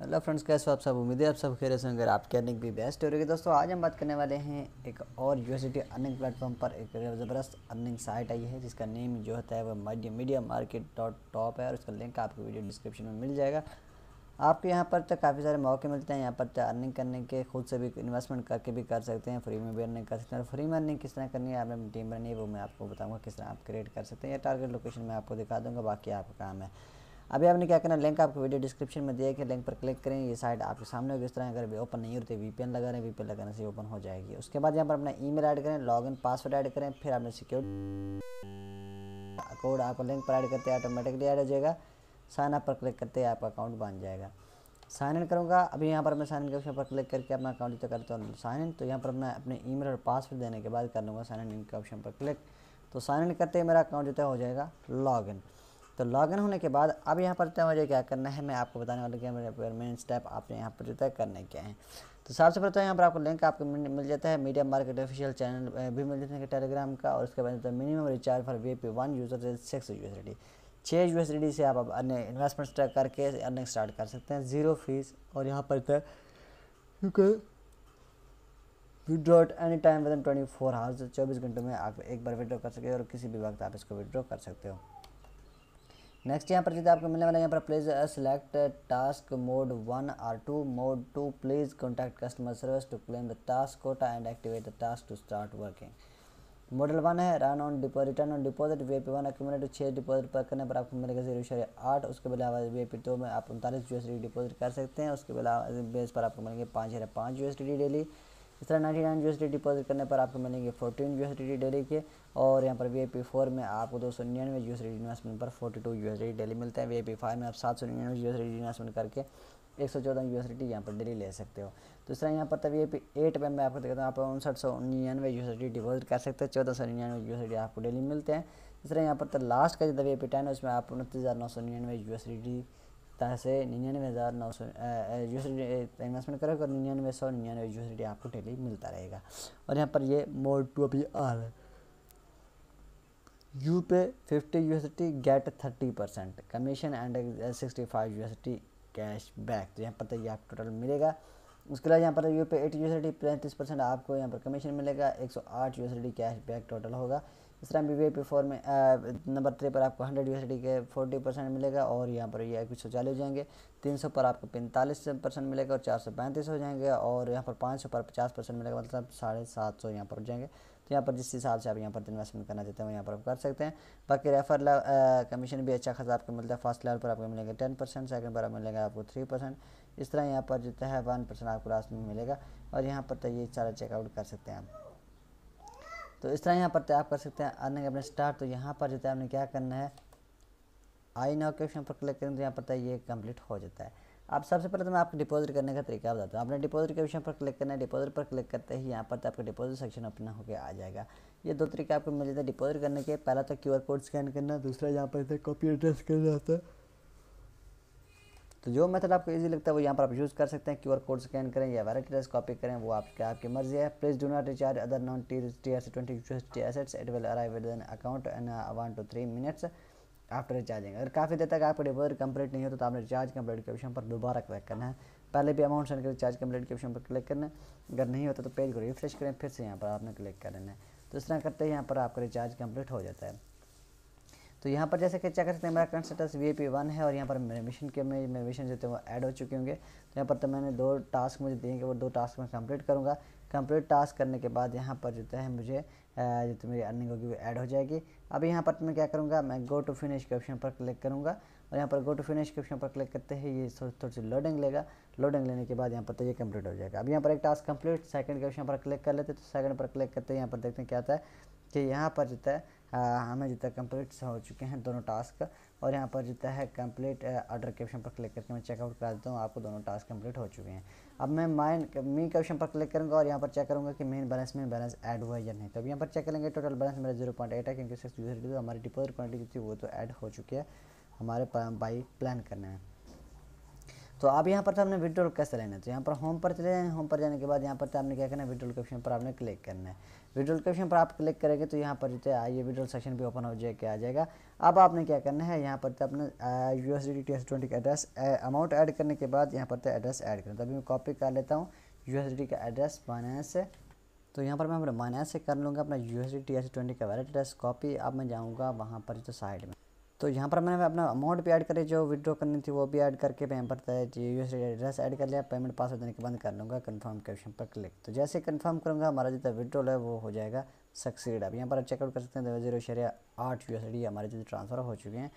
hello friends कैसे हो आप सब उम्मीद है आप सब खेल से अगर आपके अनेक भी बेस्ट हो रही है दोस्तों आज हम बात करने वाले हैं एक और यूनिवर्सिटी अर्निंग प्लेटफॉर्म पर एक ज़बरदस्त अर्निंग साइट आई है जिसका नेम जो होता है वो multi media market dot top है और उसका लिंक आपको वीडियो डिस्क्रिप्शन में मिल जाएगा आपको यहाँ पर तो काफ़ी सारे मौके मिलते हैं यहाँ पर तो अर्निंग करने के खुद से भी इन्वेस्टमेंट करके भी कर सकते हैं फ्री में भी अर्निंग कर सकते हैं और फ्री में अर्निंग किस तरह करनी है आपने टीम बनी है वो मैं आपको बताऊँगा किस तरह आप क्रिएट कर सकते हैं या टारगेट लोकेशन मैं आपको दिखा दूँगा बाकी आपका काम है अभी आपने क्या करना लिंक आपको वीडियो डिस्क्रिप्शन में दिया कि लिंक पर क्लिक करें ये साइट आपके सामने होगी इस तरह अगर ओपन नहीं होती वी पी लगा रहे हैं वी लगाने से ओपन हो जाएगी उसके बाद यहाँ पर अपना ई मेल ऐड करें लॉगिन पासवर्ड ऐड करें फिर आपने सिक्योरिटी कोड आपको लिंक पर ऐड करते हैं ऑटोमेटिकली ऐड हो जाएगा साइन अप पर क्लिक करते ही आपका अकाउंट बन जाएगा साइन इन करूँगा अभी यहाँ पर मैं साइन इन के ऑप्शन पर क्लिक करके अपना अकाउंट तो करता हूँ साइन इन तो यहाँ पर मैं अपने ईमेल और पासवर्ड देने के बाद कर लूँगा साइन इन के ऑप्शन पर क्लिक तो साइन इन करते ही मेरा अकाउंट जो है हो जाएगा लॉग इन तो लॉगिन होने के बाद अब यहाँ पर तो मुझे क्या करना है मैं आपको बताने वाला मेरे रिक्वायरमेंट स्टेप आपने यहाँ पर तय करने के हैं तो सबसे पहले तो यहाँ पर आपको लिंक आपको मिल जाता है मीडिया मार्केट ऑफिशियल चैनल भी मिल जाता है टेलीग्राम का और उसके बाद minimum recharge for V P one user six D छः यू से आप अन्य इन्वेस्टमेंट करके अर्निंग स्टार्ट कर सकते हैं ज़ीरो फीस और यहाँ पर तय यू at any time within twenty four hours चौबीस घंटों में आप एक बार विड्रॉ कर सकते हो और किसी भी वक्त आप इसको विड्रॉ कर सकते हो नेक्स्ट यहाँ पर जैसे आपको मिलने वाला है यहाँ पर please select task mode one or two mode two please contact customer service to claim the task quota and activate the task to start working model one है run on depo return on deposit V I P one accumulate छः deposit पर करने पर आपको मिलेगा zero share आठ उसके अलावा वी आई पी दो में आप उनतालीस यू एस डी डिपॉजिट कर सकते हैं उसके अलावा बेस पर आपको मिलेंगे पाँच हज़ार पाँच यू एस डी डेली इस तरह नाइन्टी नाइन यू डिपॉजिट करने पर आपको मिलेंगे फोर्टीन यू डेली के और यहाँ पर वी आई पी फोर में आपको दो सौ निन्यानवे यू इन्वेस्टमेंट पर फोर्टी टू यू डेली मिलते हैं वी आई पी फाइव में आप सात सौ निन्यानवे यू इन्वेस्टमेंट करके एक सौ चौदह यू एस यहाँ पर डेली ले सकते हो तो तरह यहाँ पर तब ये एट पे मैं आपको देखता हूँ आप उनसठ सौ निन्यानवे यू एस डिपॉजिट कर सकते हैं चौदह सौ निन्यानवे यू एस आपको डेली मिलते हैं तरह यहाँ पर तो लास्ट का जो दबी पी टेन है उसमें आप उनतीस हज़ार नौ सौ निन्यानवे यू एस तरह से निन्यानवे हज़ार नौ सौ यूसडी इन्वेस्टमेंट करोगे और निन्यानवे सौ निन्यानवे यूसडी आपको डेली मिलता रहेगा और यहाँ पर ये मोड टू अभी आ रहा है U pay fifty U S T get thirty percent commission and sixty five U S T cash back तो यहाँ पर तो ये आपको टोटल मिलेगा उसके अलावा यहाँ पर U pay eighty U S T पैंतीस परसेंट आपको यहाँ पर कमीशन मिलेगा एक सौ आठ U S T cash back total होगा इस एम बी फोर में नंबर थ्री पर आपको हंड्रेड यू के फोर्टी परसेंट मिलेगा और यहाँ पर ये एक सौ चालीस हो जाएंगे तीन सौ पर आपको पैंतालीस परसेंट मिलेगा और चार सौ पैंतीस हो जाएंगे और यहाँ पर पाँच सौ पर पचास परसेंट मिलेगा मतलब साढ़े सात सौ यहाँ पर हो जाएंगे तो यहाँ पर जिस हिसाब से आप यहाँ पर इन्वेस्टमेंट करना चाहते हैं यहाँ पर आप कर सकते हैं बाकी रेफर कमीशन भी अच्छा खासा आपको मिलता है फर्स्ट लेवल पर आपको मिलेगा टेन परसेंट सेकेंड पर मिलेगा आपको थ्री परसेंट इस तरह यहाँ पर जितना है वन परसेंट आपको लास्ट में मिलेगा और यहाँ पर तो ये सारा चेकआउट कर सकते हैं आप तो इस तरह यहाँ पर आप कर सकते हैं आने अपने स्टार्ट तो यहाँ पर जो है आपने क्या करना है आई नाउ के ऑप्शन पर क्लिक करें तो यहाँ पर ये कंप्लीट हो जाता है अब सबसे पहले तो मैं आपको डिपॉजिट करने का तरीका बताता हूँ आपने डिपॉजिट के ऑप्शन पर क्लिक करना है डिपॉजिट पर क्लिक करते ही यहाँ पर तो आपका डिपॉजिट सेक्शन ओपन होकर आ जाएगा ये दो तरीके आपको मिल जाते हैं डिपॉजिट करने के पहला तो आर कोड स्कैन करना दूसरा यहाँ पर कॉपी एड्रेस करना होता है तो जो मेथड आपको ईजी लगता है वो यहाँ पर आप यूज़ कर सकते हैं क्यू आर कोड स्कैन करें या वायरल टेस्ट कॉपी करें वो आपकी आपकी मर्जी है please do not recharge other non T R C twenty assets it will arrive with an account in one two three minutes after recharging अगर काफ़ी देर तक आपका डिवर कंप्लीट नहीं होता तो आपने रिचार्ज कंप्लीट के ऑप्शन पर दोबारा क्लिक करना है पहले भी अमाउंट सेंड कर रिचार्ज कंप्लीट के ऑप्शन पर क्लिक करना है अगर नहीं होता तो पेज को रिफ्रेश करें फिर से यहाँ पर आपने क्लिक कर लेना है तो इस तरह करते ही यहाँ पर आपका रिचार्ज कंप्लीट हो जाता है तो यहाँ पर जैसे कि चेक कर सकते हैं मेरा current status V P one है और यहाँ पर मेरे मिशन के में मेरे मिशन जो थे वो ऐड हो चुके होंगे तो यहाँ पर तो मैंने दो टास्क मुझे दिए कि वो दो टास्क मैं कंप्लीट करूँगा कंप्लीट टास्क करने के बाद यहाँ पर जो है मुझे जो तो मेरी अर्निंग होगी वो ऐड हो जाएगी अब यहाँ पर मैं क्या करूँगा मैं गो टू फिनिश के ऑप्शन पर क्लिक करूँगा और यहाँ पर गो टू फिनिश के ऑप्शन पर क्लिक करते ही ये थोड़ी सी लोडिंग लेगा लोडिंग लेने के बाद यहाँ पर तो ये कम्प्लीट हो जाएगा अब यहाँ पर एक टास्क कम्प्लीट सेकंड के ऑप्शन पर क्लिक कर लेते हैं तो सेकंड पर क्लिक करते हैं यहाँ पर देखते हैं क्या आता है कि यहाँ पर जो है हमें जो है कंप्लीट हो चुके हैं दोनों टास्क और यहाँ पर जो है कम्प्लीट ऑर्डर के ऑप्शन पर क्लिक करके मैं चेकआउट करा देता हूँ आपको दोनों टास्क कम्प्लीट हो चुके हैं अब मैं माइन मी के ऑप्शन पर क्लिक करूँगा और यहाँ पर चेक करूँगा कि मेन बैलेंस में बैलेंस ऐड हुआ है या नहीं तो अब यहाँ पर चेक करेंगे टोटल बैलेंस मेरा जीरो पॉइंट एट है क्योंकि सिक्स हमारी डिपोजिट जो थी वो तो ऐड हो चुकी है हमारे बाई प्लान करने में तो आप यहाँ पर तो हमने विड्रोल कैसे लेना है तो यहाँ पर होम पर चले जाएँ होम पर जाने के बाद यहाँ पर तो आपने क्या करना है विड्रोल के ऑप्शन पर आपने क्लिक करना है विड्रोल के ऑप्शन पर आप क्लिक करेंगे तो यहाँ पर ये विड्रोल सेक्शन भी ओपन हो जाएगा आ जाएगा अब आपने क्या करना है यहाँ पर अपने U S D T S twenty का एड्रेस अमाउंट ऐड करने के बाद यहाँ पर एड्रेस तो ऐड करना तो अभी मैं कॉपी कर लेता हूँ यू एस डी का एड्रेस माइनस तो यहाँ पर मैं अपने माइनस से कर लूँगा अपना U S D T S twenty का वैलेट एड्रेस कॉपी अब मैं जाऊँगा वहाँ पर जो साइड में तो यहाँ पर मैंने अपना अमाउंट भी ऐड करी जो विड्रॉ करनी थी वो भी ऐड करके मैं यहाँ पर यू एस एड्रेस ऐड कर लिया पेमेंट पासवर्ड देने के बाद कर लूँगा कन्फर्म के ऑप्शन पर क्लिक तो जैसे कन्फर्म करूँगा हमारा जितना विड्रॉल है वो हो जाएगा सक्सीड अब यहाँ पर चेकआउट कर सकते हैं जीरो शेरिया आठ यू एस हमारे जो ट्रांसफ़र हो चुके हैं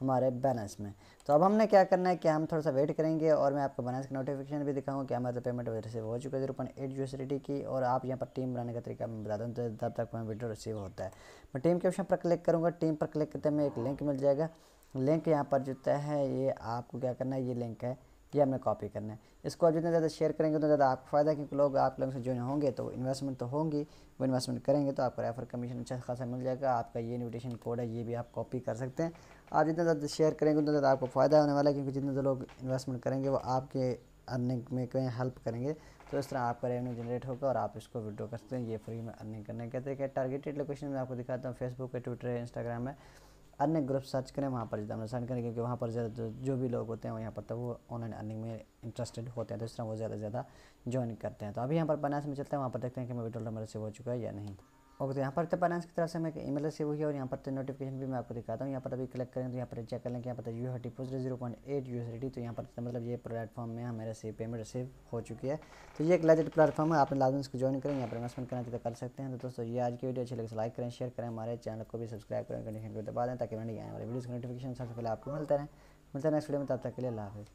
हमारे बैलेंस में तो अब हमने क्या करना है कि हम थोड़ा सा वेट करेंगे और मैं आपको बैलेंस का नोटिफिकेशन भी दिखाऊंगा कि तो पेमेंट रिसीव हो चुका है जीरो पॉइंट एट सी की और आप यहाँ पर टीम बनाने का तरीका मैं बता दूँ तो तब तक हमें वीडियो रिसीव होता है मैं टीम के ऑप्शन पर क्लिक करूँगा टीम पर क्लिक करते हमें एक लिंक मिल जाएगा लिंक यहाँ पर जो है ये आपको क्या करना है ये लिंक है ये हमने कॉपी करना है इसको आप जितना ज़्यादा शेयर करेंगे उतना ज़्यादा आपको फ़ायदा क्योंकि लोग आप लोगों से जो होंगे तो इन्वेस्टमेंट तो होंगी वो इन्वेस्टमेंट करेंगे तो आपको रेफर कमीशन अच्छा खासा मिल जाएगा आपका ये इन्विटेशन कोड है ये भी आप कॉपी कर सकते हैं आप जितना ज़्यादा शेयर करेंगे उतना ज़्यादा आपको फ़ायदा होने वाला है क्योंकि जितने ज़्यादा लोग इन्वेस्टमेंट करेंगे वो आपके अर्निंग में कहीं हेल्प करेंगे तो इस तरह आपका रेवेन्यू जनरेट होगा और आप इसको विड्रॉ कर सकते हैं ये फ्री में अर्निंग करने के तरीके टारगेटेड लोकेशन में आपको दिखाता हूँ फेसबुक है ट्विटर है इंस्टाग्राम है अन्य ग्रुप सर्च करें वहाँ पर ज़्यादा सर्च करें क्योंकि वहाँ पर ज़्यादा जो भी लोग होते हैं यहाँ पर तब तो वो ऑनलाइन अर्निंग में इंटरेस्टेड होते हैं तो इस तरह वो ज़्यादा से ज़्यादा ज्वाइन करते हैं तो अभी यहाँ पर बनास में चलते हैं वहाँ पर देखते हैं कि मैं डॉलर मेरा सेव हो चुका है या नहीं ओके तो यहाँ पर तो फाइनेंस की तरफ से मैं ईमेल रिसीव हुई है और यहाँ पर तो नोटिफिकेशन भी मैं आपको दिखाता हूँ यहाँ पर अभी क्लिक करें तो यहाँ पर चेक कर लें कि यहाँ पर यू हटी deposit zero point eight U S तो यहाँ पर तो मतलब ये प्लेटफॉर्म में हमें रिसीव पेमेंट रिसीव हो चुकी है तो ये एक लेजेड प्लेटफॉर्म है आपने लाजम इसको ज्वाइन करें यहाँ पर इन्वेस्टमेंट करना चाहिए तो कर सकते हैं तो दोस्तों ये आज की वीडियो अच्छी लगे लाइक तो करें शेयर करें हमारे चैनल को भी सब्सक्राइब करें कंडीशन को दबा दें ताकि मैंने आने वाली वीडियो नोटिफिकेशन सबसे पहले आपको मिलता रहे मिलता है नेक्स्ट वीडियो में तब तक के लिए लाभ